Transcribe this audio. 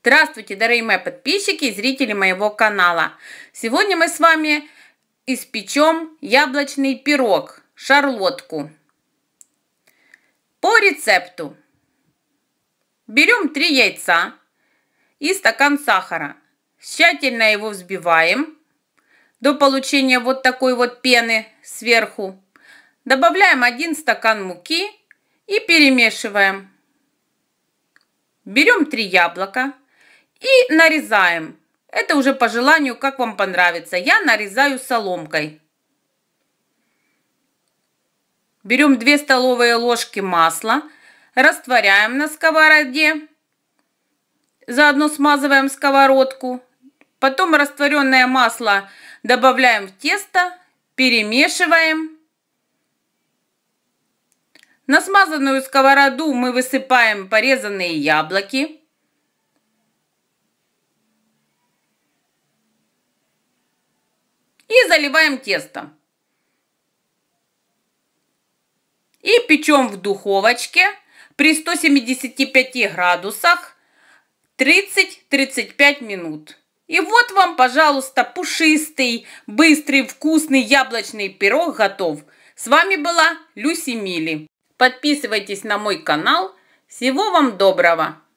Здравствуйте, дорогие мои подписчики и зрители моего канала! Сегодня мы с вами испечем яблочный пирог, шарлотку. По рецепту берем 3 яйца и стакан сахара. Тщательно его взбиваем до получения вот такой вот пены сверху. Добавляем 1 стакан муки и перемешиваем. Берем 3 яблока и нарезаем. Это уже по желанию, как вам понравится. Я нарезаю соломкой. Берем 2 столовые ложки масла, растворяем на сковороде. Заодно смазываем сковородку. Потом растворенное масло добавляем в тесто, перемешиваем. На смазанную сковороду мы высыпаем порезанные яблоки. и заливаем тесто. И печем в духовочке при 175 градусах 30-35 минут. И вот вам, пожалуйста, пушистый, быстрый, вкусный яблочный пирог готов. С вами была Люси Мили. Подписывайтесь на мой канал. Всего вам доброго!